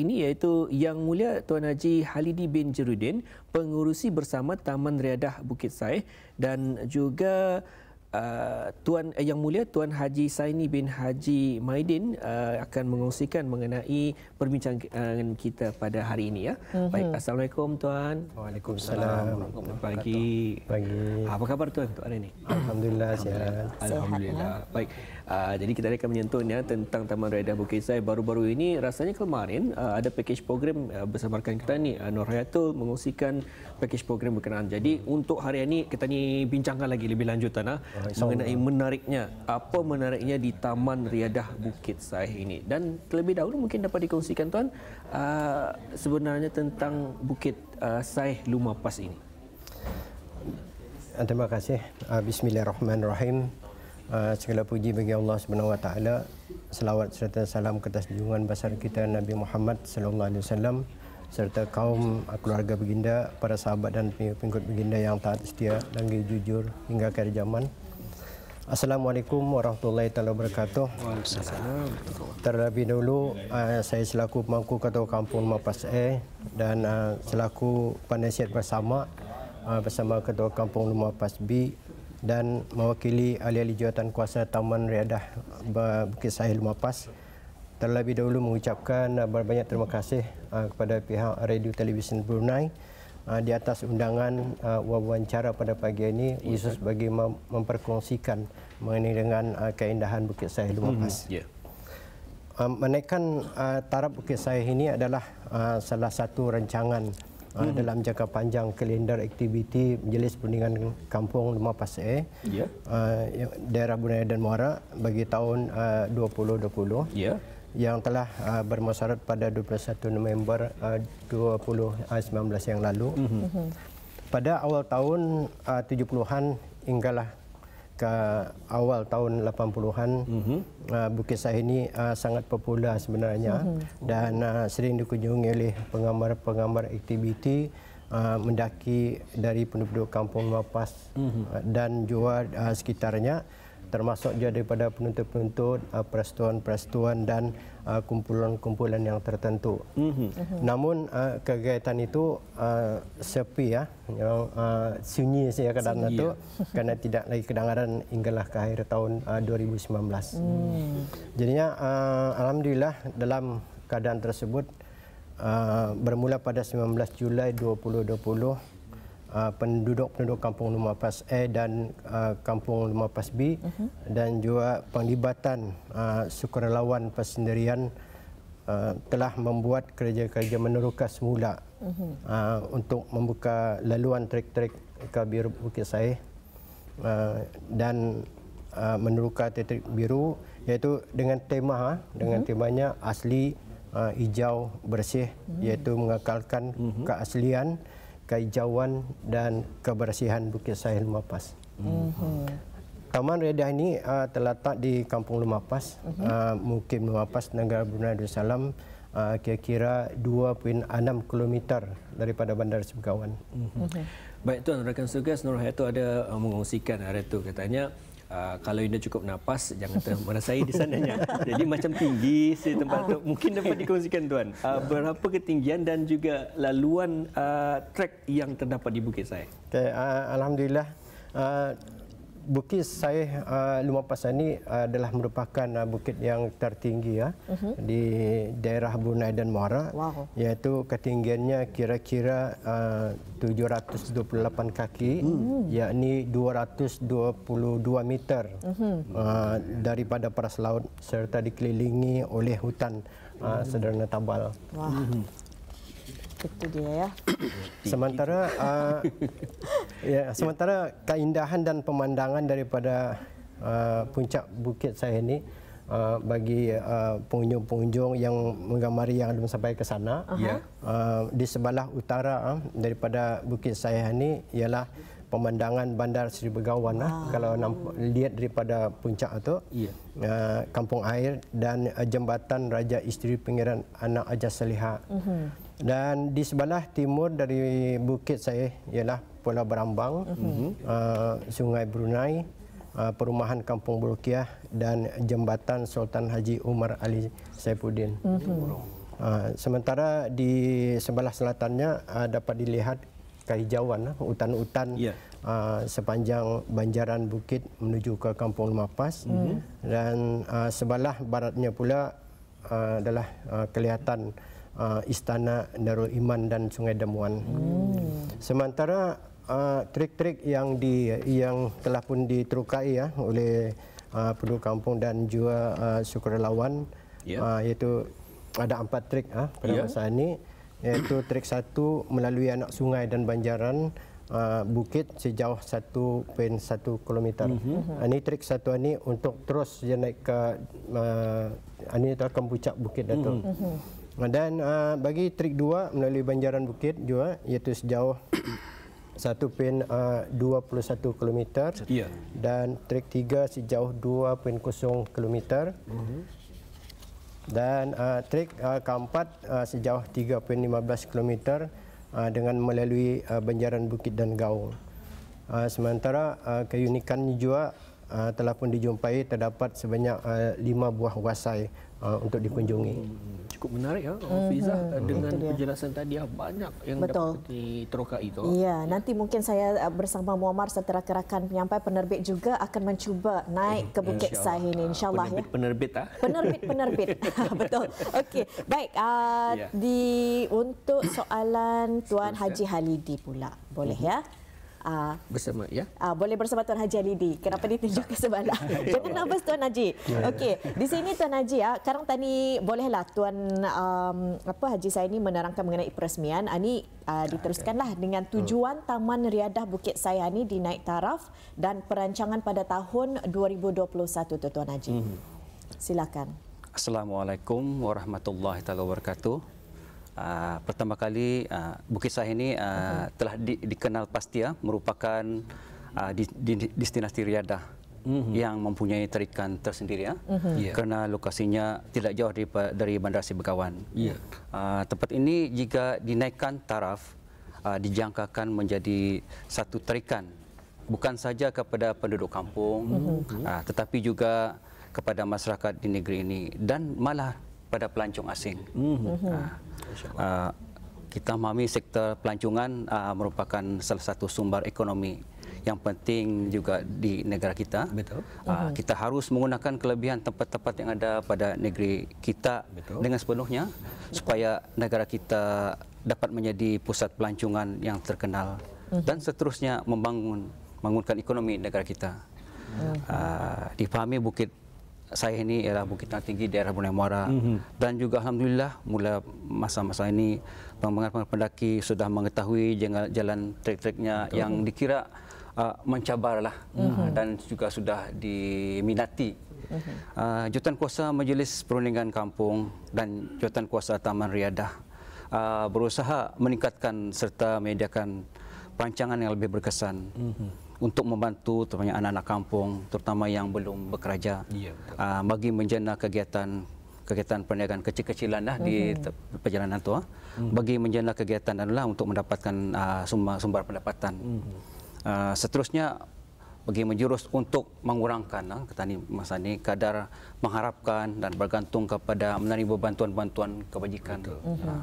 Ini iaitu Yang Mulia Tuan Haji Halidi bin Jerudin, pengurusi bersama Taman Riadah Bukit Saih dan juga uh, Tuan eh, Yang Mulia Tuan Haji Saini bin Haji Maidin uh, akan mengongsikan mengenai perbincangan kita pada hari ini ya. Mm-hmm. Baik, assalamualaikum tuan. Waalaikumsalam. Pagi. Pagi. Apa khabar tuan untuk hari ini? Alhamdulillah sihat. Alhamdulillah. Alhamdulillah. Ya. Baik. Uh, jadi kita akan menyentuhnya tentang Taman Raya Bukit Sai baru-baru ini. Rasanya kemarin uh, ada pakej program uh, bersama rakan kita ni uh, Nur Hayatul mengusikan pakej program berkenaan. Jadi hmm. untuk hari ini kita ni bincangkan lagi lebih lanjut uh, mengenai menariknya apa menariknya di Taman Dah Bukit Sai ini. Dan terlebih dahulu mungkin dapat dikongsikan tuan uh, sebenarnya tentang Bukit uh, Sai Lumapas ini. Terima kasih. Bismillahirrahmanirrahim. Eh, segala puji bagi Allah Subhanahu Wa Taala. Selawat serta salam ke atas junjungan besar kita Nabi Muhammad Sallallahu Alaihi Wasallam serta kaum keluarga baginda, para sahabat dan pengikut baginda yang taat setia dan jujur hingga akhir zaman. Assalamualaikum warahmatullahi taala wabarakatuh. Waalaikumsalam. Terlebih dulu eh, saya selaku pemangku ketua kampung Mapas A dan eh, selaku penasihat bersama bersama ketua kampung Lumapas B dan mewakili ahli-ahli jawatan kuasa Taman Riadah Bukit Sahil Mapas terlebih dahulu mengucapkan uh, banyak terima kasih uh, kepada pihak Radio Televisyen Brunei uh, di atas undangan wawancara pada pagi ini khusus ya. bagi memperkongsikan mengenai dengan keindahan Bukit Sahil hmm, Mapas. Ya. Um, menaikkan taraf Bukit Sahil ini adalah salah satu rancangan Ah, hmm. dalam jangka panjang kalender aktiviti Majlis Perundingan Kampung Rumah Pasir yeah. Ya. uh, daerah Brunei dan Muara bagi tahun uh, 2020 yeah. yang telah uh, ah, bermasyarat pada 21 November ah, uh, 2019 yang lalu. Mm-hmm. Pada awal tahun uh, 70-an hinggalah ketika awal tahun 80-an mm-hmm. Uh, Bukit Sah ini uh, sangat popular sebenarnya mm-hmm. dan uh, sering dikunjungi oleh penggambar-penggambar aktiviti mendaki dari penduduk kampung Lapas mm-hmm. dan juga sekitarnya termasuk juga daripada penuntut-penuntut, uh, perestuan-perestuan dan uh, kumpulan-kumpulan yang tertentu. Mm-hmm. Mm-hmm. Namun uh, kegiatan itu uh, sepi ya, yang uh, sunyi saya kadang Sini, itu ya. karena tidak lagi kedengaran hinggalah ke akhir tahun uh, 2019. Mm. Jadinya uh, alhamdulillah dalam keadaan tersebut uh, bermula pada 19 Julai 2020 penduduk-penduduk uh, kampung Pas A dan uh, Kampung kampung Pas B uh-huh. dan juga penglibatan uh, sukarelawan persendirian uh, telah membuat kerja-kerja meneroka semula uh-huh. Mhm. untuk membuka laluan trek-trek ke biru Bukit Saih dan uh, meneroka trek-trek biru iaitu dengan tema uh-huh. dengan mhm. temanya asli hijau bersih uh-huh. iaitu mengekalkan uh-huh. keaslian kehijauan dan kebersihan Bukit Sahih Lumapas. Mm-hmm. Taman Redah ini uh, terletak di Kampung Lumapas, mm-hmm. uh, Mukim Lumapas, Negara Brunei Darussalam, uh, kira-kira 2.6 km daripada Bandar Sembukawan. Mm-hmm. Mhm. Okay. Baik Tuan, rakan sugas Nur Hayatu ada uh, mengongsikan hari itu katanya Ah, kalau anda cukup nafas jangan merasai di sananya. Jadi macam tinggi si tempat tu mungkin dapat dikongsikan tuan. Uh, berapa ketinggian dan juga laluan uh, trek yang terdapat di bukit saya? Okay, uh, alhamdulillah uh, Bukit Saih uh, Lumapasan ini adalah merupakan uh, bukit yang tertinggi ya uh, uh-huh. di daerah Brunei dan Muara wow. iaitu ketinggiannya kira-kira uh, 728 kaki uh-huh. yakni 222 meter uh-huh. uh, daripada paras laut serta dikelilingi oleh hutan uh, sederhana tabal. Wow. Uh-huh itu dia ya. Sementara uh, ya, sementara keindahan dan pemandangan daripada uh, puncak bukit saya ini uh, bagi uh, pengunjung-pengunjung yang menggemari yang belum sampai ke sana, uh-huh. uh, di sebelah utara uh, daripada bukit saya ini ialah pemandangan Bandar Seri Begawan ah. kalau nampak, lihat daripada puncak itu ya. Uh, kampung Air dan uh, Jambatan Raja Isteri Pengiran Anak Aja Seliha. Uh-huh dan di sebelah timur dari bukit saya ialah Pulau Berambang, uh mhm. -huh. uh, Sungai Brunei, uh, Perumahan Kampung Bulukiah dan Jembatan Sultan Haji Umar Ali Saifuddin. Uh mhm. -huh. uh, sementara di sebelah selatannya uh, dapat dilihat kehijauan, ah, hutan-hutan uh, ya. yeah. uh, sepanjang banjaran bukit menuju ke Kampung Lumapas uh mhm. -huh. dan uh, sebelah baratnya pula uh, adalah uh, kelihatan uh, uh, Istana Darul Iman dan Sungai Demuan. Hmm. Sementara uh, trik-trik uh, yang di yang telah pun diterukai ya oleh uh, penduduk kampung dan juga uh, sukarelawan yeah. uh, iaitu ada empat trik ah uh, pada yeah. masa ini iaitu trik satu melalui anak sungai dan banjaran uh, bukit sejauh 1.1 km. Mhm. Ah, ini trik satu ini untuk terus je naik ke uh, ini ke puncak bukit Datuk. Mm-hmm dan uh, bagi trik dua melalui Banjaran Bukit juga iaitu sejauh 1 pin uh, 21 km yeah. dan trik tiga sejauh 2.0 km mm-hmm. dan uh, trik uh, keempat uh, sejauh 3.15 km uh, dengan melalui uh, Banjaran Bukit dan Gaul. Uh, sementara uh, keunikan juga Ah, telah pun dijumpai terdapat sebanyak uh, lima buah wasai uh, untuk dikunjungi. Cukup menarik ya, Fiza mm-hmm. dengan Itulah. penjelasan tadi Ya banyak yang Betul. dapat diterokai itu. Ya, ya, nanti mungkin saya bersama Muammar serta rakan penyampai penerbit juga akan mencuba naik ke Bukit Insya Sahih ini insyaallah ya. Penerbit ah. Penerbit penerbit. Betul. Okey, baik. Uh, ya. di untuk soalan Tuan Haji Halidi pula. Boleh ya? uh, bersama ya. Uh, boleh bersama Tuan Haji Alidi. Kenapa ya. dia tunjuk ke sebelah? Jadi ya. nervous Tuan Haji. Ya, ya. Okey, di sini Tuan Haji ya, ah, sekarang tadi bolehlah Tuan um, apa Haji saya ini menerangkan mengenai peresmian. Ini uh, diteruskanlah dengan hmm. tujuan Taman Riadah Bukit Saya ini dinaik taraf dan perancangan pada tahun 2021 Tuan Haji. Hmm. Silakan. Assalamualaikum warahmatullahi taala wabarakatuh. Ah, pertama kali uh, Bukit Sah ini uh, ah, uh-huh. Mhm. telah di, dikenal pasti ya merupakan uh, di, di, destinasi riadah uh-huh. yang mempunyai tarikan tersendiri mhm. ya uh, huh yeah. kerana lokasinya tidak jauh dari, dari Bandar Sibegawan. Yeah. Ya. Uh, tempat ini jika dinaikkan taraf uh, dijangkakan menjadi satu tarikan bukan saja kepada penduduk kampung uh-huh. uh, tetapi juga kepada masyarakat di negeri ini dan malah pada pelancong asing. Mm -hmm. uh, uh, kita memahami sektor pelancongan uh, merupakan salah satu sumber ekonomi yang penting juga di negara kita. Betul. Uh, kita harus menggunakan kelebihan tempat-tempat yang ada pada negeri kita Betul. dengan sepenuhnya supaya negara kita dapat menjadi pusat pelancongan yang terkenal mhm. dan seterusnya membangun, membangunkan ekonomi negara kita. Uh, mhm. difahami Bukit saya ini ialah Bukit Tanah Tinggi daerah Brunei Muara mm-hmm. dan juga Alhamdulillah mula masa-masa ini pengamal pendaki sudah mengetahui jalan trek-treknya yang dikira uh, lah, mm-hmm. dan juga sudah diminati mm-hmm. uh, jutan kuasa Majlis Perundingan Kampung dan jutan kuasa Taman Riadah uh, berusaha meningkatkan serta menyediakan perancangan yang lebih berkesan mm-hmm untuk membantu terutamanya anak-anak kampung terutama yang belum bekerja ya, uh, ah, bagi menjana kegiatan kegiatan perniagaan kecil-kecilan lah mm-hmm. di mhm. perjalanan tu mm-hmm. bagi menjana kegiatan adalah untuk mendapatkan uh, sumber, sumber pendapatan mm-hmm. uh, seterusnya bagi menjurus untuk mengurangkan uh, kata ni masa ni kadar mengharapkan dan bergantung kepada menerima bantuan-bantuan kebajikan mm-hmm.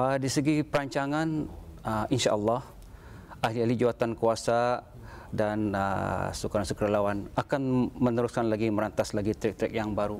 uh, di segi perancangan uh, insyaallah ahli-ahli jawatan kuasa dan uh, sukarelawan-sukarelawan akan meneruskan lagi merantas lagi trek-trek yang baru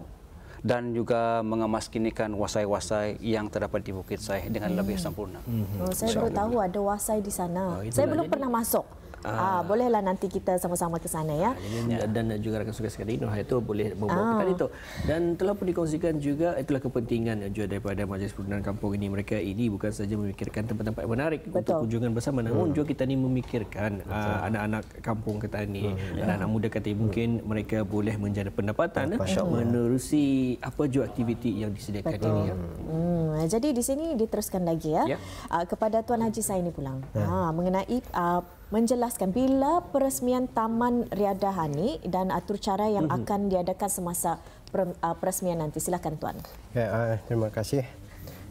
dan juga mengemaskinikan wasai-wasai yang terdapat di Bukit Saih dengan hmm. lebih sempurna. Hmm. Oh, saya baru tahu ada wasai di sana. Oh, saya belum jadi. pernah masuk. Ah, ah bolehlah nanti kita sama-sama ke sana ya. ya. Dan juga rakan suka sekali Nur itu boleh membawa ah. itu. Dan telah pun dikongsikan juga itulah kepentingan juga daripada Majlis Perundangan Kampung ini mereka ini bukan saja memikirkan tempat-tempat yang menarik Betul. untuk kunjungan bersama namun hmm. juga kita ini memikirkan uh, anak-anak kampung kita ini hmm. anak-anak muda kata hmm. mungkin mereka boleh menjana pendapatan ya, menerusi apa juga aktiviti yang disediakan Betul. ini. Ya. Hmm. Ah, jadi di sini diteruskan lagi ya, ya. Uh, kepada Tuan Haji saya ini pulang. Hmm. Ha, mengenai uh, menjelaskan bila peresmian Taman Riada Hani dan atur cara yang mm-hmm. akan diadakan semasa uh, peresmian nanti. Silakan tuan. Ya, uh, terima kasih.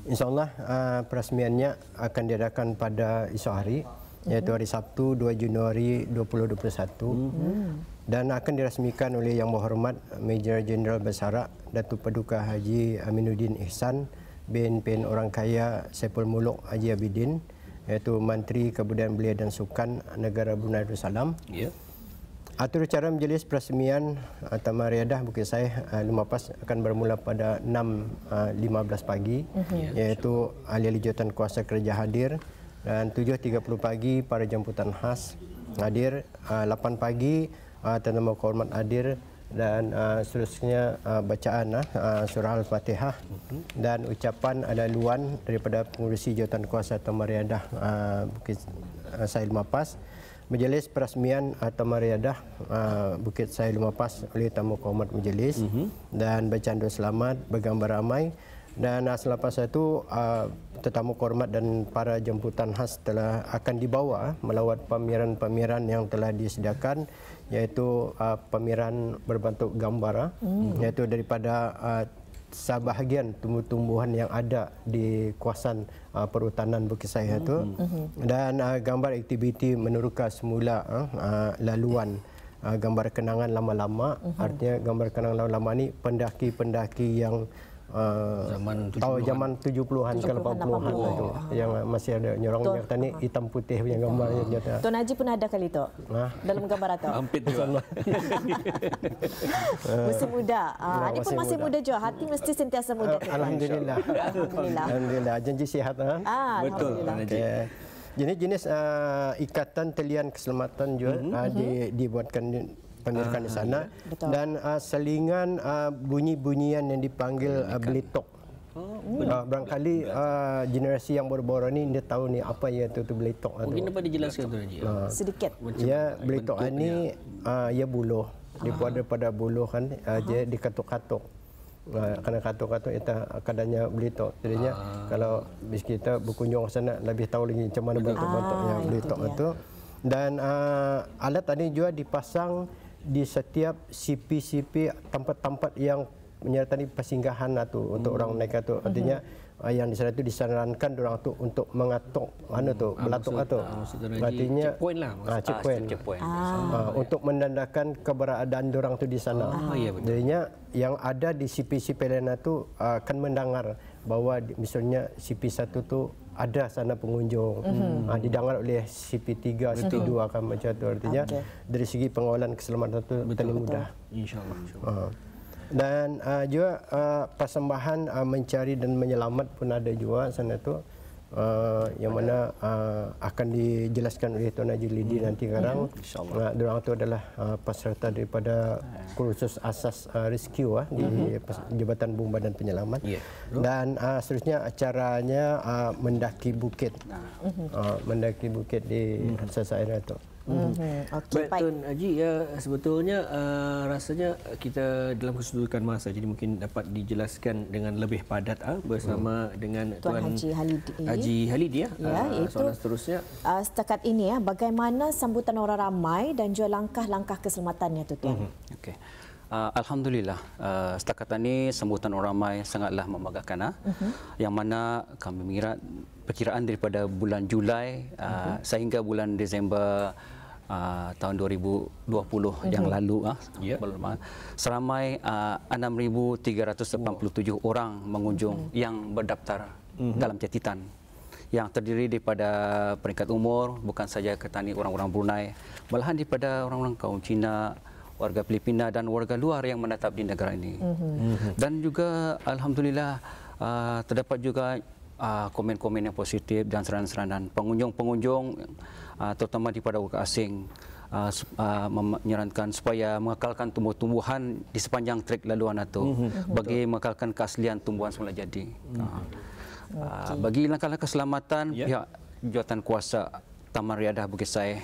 Insyaallah uh, peresmiannya akan diadakan pada esok hari mm-hmm. iaitu hari Sabtu 2 Januari 2021. Mm-hmm. Dan akan dirasmikan oleh Yang Berhormat Major Jeneral Besara Datuk Paduka Haji Aminuddin Ihsan bin Pen Orang Kaya Sepul Muluk Haji Abidin iaitu Menteri Kebudayaan Belia dan Sukan Negara Brunei Darussalam. Ya. Atur cara majlis peresmian uh, Taman Riadah Bukit Saya uh, Lumapas akan bermula pada 6.15 uh, pagi mhm. ya. iaitu ahli-ahli jawatan kuasa kerja hadir dan 7.30 pagi para jemputan khas hadir 8 uh, pagi uh, tanda hormat hadir dan uh, seterusnya uh, bacaan uh, surah Al-Fatihah dan ucapan ada luan daripada pengurusi jawatan kuasa Tamariadah uh, Bukit uh, Sahil Mapas Majlis Perasmian atau Mariadah uh, Bukit Sahil Mapas oleh Tamu Komat Majlis uh-huh. dan bacaan doa selamat bergambar ramai dan selepas itu uh, tetamu kormat dan para jemputan khas telah akan dibawa melawat pameran-pameran yang telah disediakan iaitu uh, pameran berbentuk gambar uh, mm. iaitu daripada uh, sebahagian tumbuh-tumbuhan yang ada di kawasan uh, perhutanan Bukit Saya itu mm -hmm. dan uh, gambar aktiviti meneroka semula uh, uh, laluan uh, gambar kenangan lama-lama mm -hmm. artinya gambar kenangan lama-lama ini pendaki-pendaki yang Tahu uh, eh, zaman 70-an, ke 80-an itu oh, oh. yang masih ada nyorong Tuan, nyata ni hitam putih punya gambar oh. nyata. Tuan Haji pun ada kali tu. Dalam gambar atau? Hampir juga. Eh. uh, ah, masih muda. Uh, pun masih muda. juga. Hati mesti sentiasa muda. Eh, Alhamdulillah. Alhamdulillah. Alhamdulillah. Janji sihat. Ha? Ah, Betul. Okay. Jenis-jenis uh, ikatan telian keselamatan juga mm-hmm. uh, di, mhm. dibuatkan pendidikan uh, di ah, sana ya. betul. dan uh, selingan uh, bunyi-bunyian yang dipanggil uh, belitok Oh, uh, barangkali uh, generasi yang baru-baru ni dia tahu ni apa ya tu tu belitok tu. Mungkin dapat dijelaskan tu Haji. Uh, Sedikit. Ya, belitok ni uh, ya buluh. Dia buat daripada buluh kan. aja uh-huh. Dia dikatuk-katuk. Uh, kena katuk-katuk itu kadangnya belitok. Jadi uh kalau bis kita berkunjung ke sana lebih tahu lagi macam mana bentuk-bentuknya belitok itu. Dan uh, alat tadi juga dipasang di setiap CP-CP tempat-tempat yang menyertai persinggahan atau lah uh, untuk hmm. orang mereka tu artinya uh, yang di sana itu disarankan orang tu untuk mengatok hmm. mana tu ah, belatok atau lah ah, artinya checkpoint lah untuk mendandakan keberadaan orang tu di sana ah, ah. Ya, jadinya yang ada di CP-CP lain itu lah uh, akan mendengar bahawa misalnya CP1 tu ada sana pengunjung mm-hmm. ha, ah, didangar oleh CP3 CP2 akan macam tu artinya okay. dari segi pengawalan keselamatan tu betul mudah insyaallah ha. dan uh, juga uh, persembahan uh, mencari dan menyelamat pun ada juga sana tu Uh, yang mana uh, akan dijelaskan oleh Tuan Haji Lidi hmm. nanti sekarang. Hmm. Uh, Diorang itu adalah uh, peserta daripada eh. kursus asas uh, rescue uh, di hmm. Jabatan Bumba dan Penyelamat. Yeah. Dan uh, seterusnya acaranya uh, mendaki bukit. Uh, mendaki bukit di hmm. air itu. Mhm. Okey Pak Tun Haji ya sebetulnya uh, rasanya eh, kita dalam kesudutan masa jadi mungkin dapat dijelaskan dengan lebih padat uh, bersama hmm. dengan Tuan, Tuan Haji Halidi. Haji Halidi ya, ya uh, ah, iaitu, soalan seterusnya. Uh, setakat ini ya uh, bagaimana sambutan orang ramai dan juga langkah-langkah keselamatannya tu Tuan. Hmm. Okey. Uh, Alhamdulillah, uh, setakat ini sambutan orang ramai sangatlah membanggakan. Uh. Uh-huh. Yang mana kami mengira perkiraan daripada bulan Julai uh, uh-huh. sehingga bulan Disember uh, tahun 2020 uh-huh. Mhm. yang lalu uh, ah, yeah. Ya. seramai uh, 6387 oh. orang mengunjung uh-huh. yang berdaftar uh-huh. dalam catatan yang terdiri daripada peringkat umur bukan saja ketani orang-orang Brunei malahan daripada orang-orang kaum Cina warga Filipina dan warga luar yang menetap di negara ini uh-huh. dan juga alhamdulillah uh, terdapat juga uh, komen-komen yang positif dan serangan-serangan pengunjung-pengunjung uh, terutama daripada warga asing uh, menyarankan supaya mengekalkan tumbuh-tumbuhan di sepanjang trek laluan itu mm-hmm. Mhm. bagi Betul. mengekalkan keaslian tumbuhan semula jadi. Mm-hmm. Uh, bagi langkah-langkah keselamatan yeah. pihak jawatan kuasa Taman Riadah Bukit Saih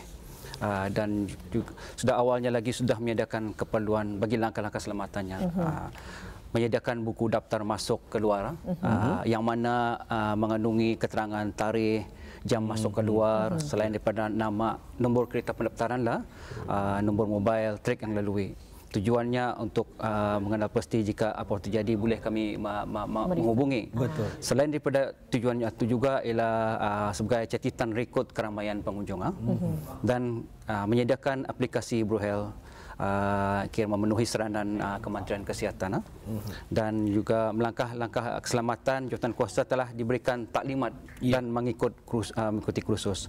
uh, dan juga, sudah awalnya lagi sudah menyediakan keperluan bagi langkah-langkah keselamatannya. Mm-hmm. Uh, menyediakan buku daftar masuk keluar uh-huh. uh, yang mana uh, mengandungi keterangan tarikh jam hmm. masuk keluar hmm. selain daripada nama nombor kereta pendaftaran lah uh, nombor mobile trek yang lalui tujuannya untuk uh, mengenal pasti jika apa terjadi boleh kami ma- ma- ma- menghubungi betul selain daripada tujuannya itu juga ialah uh, sebagai catatan rekod keramaian pengunjung uh, dan uh, menyediakan aplikasi Bruhel uh, memenuhi seranan uh, ah, Kementerian Kesihatan uh, dan juga melangkah langkah keselamatan jawatan kuasa telah diberikan taklimat yeah. dan mengikut kurus, uh, mengikuti kursus.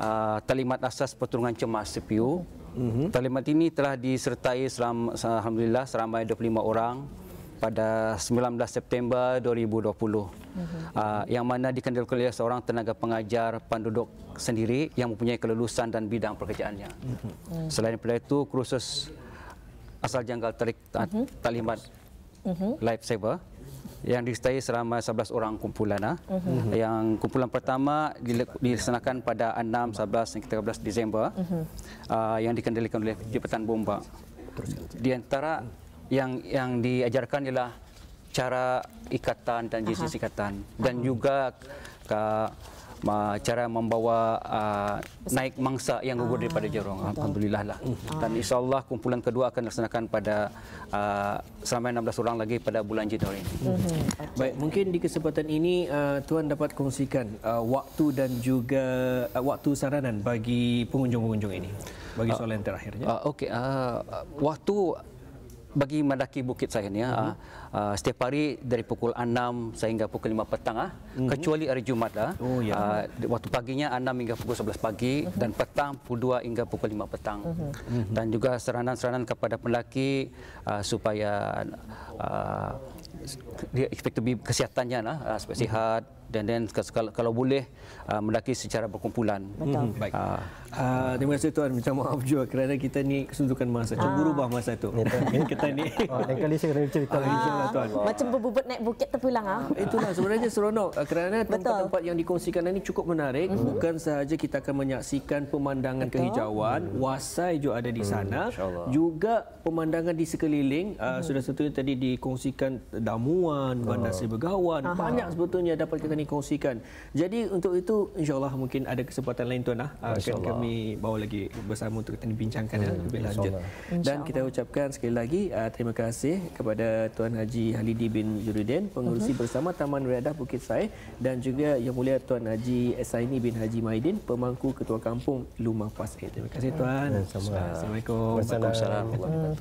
Uh, taklimat asas pertolongan cemas CPU. Uh-huh. Mhm. Taklimat ini telah disertai selam, alhamdulillah seramai 25 orang pada 19 September 2020 mm-hmm. uh, yang mana dikendalikan oleh seorang tenaga pengajar penduduk sendiri yang mempunyai kelulusan dan bidang pekerjaannya. Mm-hmm. Selain daripada itu kursus asal janggal terik ta- mhm. talimat mm-hmm. life saver yang disertai selama 11 orang kumpulan mm-hmm. yang kumpulan pertama dilaksanakan pada 6, 11, 13 Disember mm-hmm. uh, yang dikendalikan oleh Jepatan Bomba di antara yang yang diajarkan ialah cara ikatan dan jenis Aha. ikatan dan Aha. juga ke, ah, cara membawa uh, naik mangsa yang gugur Aha. daripada jarong alhamdulillah lah hmm. dan insyaallah kumpulan kedua akan dilaksanakan pada uh, selama 16 orang lagi pada bulan Jun tahun ini. Mm-hmm. Baik, mungkin di kesempatan ini uh, tuan dapat kongsikan uh, waktu dan juga uh, waktu saranan bagi pengunjung-pengunjung ini. Bagi soalan uh, terakhirnya. Uh, Okey, uh, waktu bagi mendaki bukit saya ni uh-huh. uh, setiap hari dari pukul 6 sehingga pukul 5 petang ah uh-huh. kecuali hari Jumaat lah. Oh, ya. uh, waktu paginya 6 hingga pukul 11 pagi uh-huh. dan petang pukul 2 hingga pukul 5 petang. Uh-huh. Uh-huh. Dan juga saranan-saranan kepada pendaki uh, supaya uh, dia expect to be kesihatannya lah uh, sihat. Uh-huh dan dan kalau, boleh uh, mendaki secara berkumpulan. Betul. Hmm. Baik. Uh, terima kasih tuan minta maaf juga kerana kita ni kesudukan masa. Cuba ah. ubah masa tu. kita ni. Lain oh, kali saya kena cerita lagi lah tuan. Macam berbubut naik bukit terpulang ah. Itulah sebenarnya seronok kerana tempat-tempat yang dikongsikan ini cukup menarik. Mm-hmm. Bukan sahaja kita akan menyaksikan pemandangan Betul. kehijauan, mm. wasai juga ada di hmm, sana. Mm, juga pemandangan di sekeliling uh, sudah satu tadi dikongsikan damuan, bandar oh. Sri Begawan, banyak sebetulnya dapat kita ini kongsikan. Jadi untuk itu insyaallah mungkin ada kesempatan lain tuan ah, ah akan kami bawa lagi bersama untuk kita bincangkan hmm. lebih lanjut. Dan kita ucapkan sekali lagi ah, terima kasih kepada Tuan Haji Halidi bin Juridin pengurusi uh-huh. bersama Taman Riadah Bukit Saih dan juga Yang Mulia Tuan Haji Saini bin Haji Maidin pemangku Ketua Kampung Lumah Pas. Terima kasih tuan. Assalamualaikum. Waalaikumsalam.